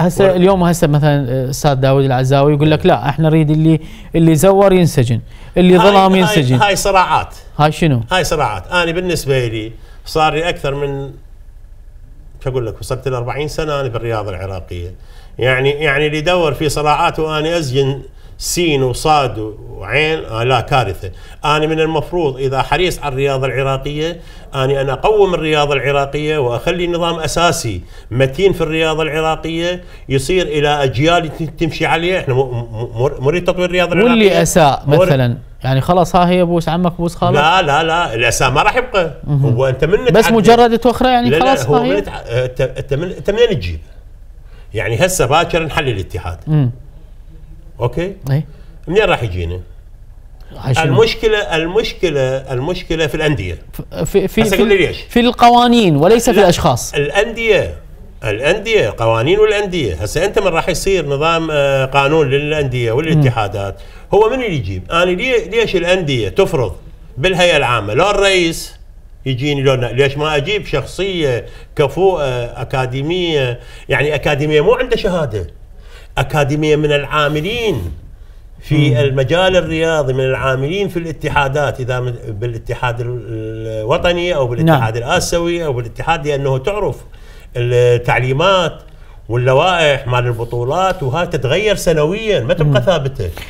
هسه اليوم هسه مثلا آه، استاذ داوود العزاوي يقول لك لا احنا نريد اللي اللي زور ينسجن اللي ظلم ينسجن هاي, هاي صراعات هاي شنو هاي صراعات انا بالنسبه لي صار لي اكثر من اقول لك وصلت ال 40 سنه انا بالرياضه العراقيه يعني يعني اللي يدور في صراعات واني ازين سين وصاد وعين آه لا كارثه انا من المفروض اذا حريص على الرياضه العراقيه اني انا اقوم الرياضه العراقيه واخلي نظام اساسي متين في الرياضه العراقيه يصير الى اجيال تمشي عليه احنا مريد تطوير الرياضه العراقيه واللي اساء مثلا يعني خلاص ها هي بوس عمك بوس خالك لا لا لا الاساء ما راح يبقى هو انت من بس مجرد توخره يعني لا خلاص لا هو من انت من تجيب يعني هسه باكر نحلل الاتحاد اوكي اي منين راح يجينا المشكله المشكله المشكله في الانديه في في في, ليش؟ في القوانين وليس في الاشخاص الانديه الانديه قوانين والانديه هسه انت من راح يصير نظام آه، قانون للانديه والاتحادات م. هو من اللي يجيب انا يعني ليش الانديه تفرض بالهيئه العامه لو الرئيس يجيني لو ليش ما اجيب شخصيه كفوءه آه، اكاديميه يعني اكاديميه مو عنده شهاده أكاديمية من العاملين في المجال الرياضي من العاملين في الاتحادات اذا بالاتحاد الوطني او بالاتحاد نعم. الاسيوي او بالاتحاد لانه تعرف التعليمات واللوائح مال البطولات وهذا تتغير سنويا ما تبقى ثابته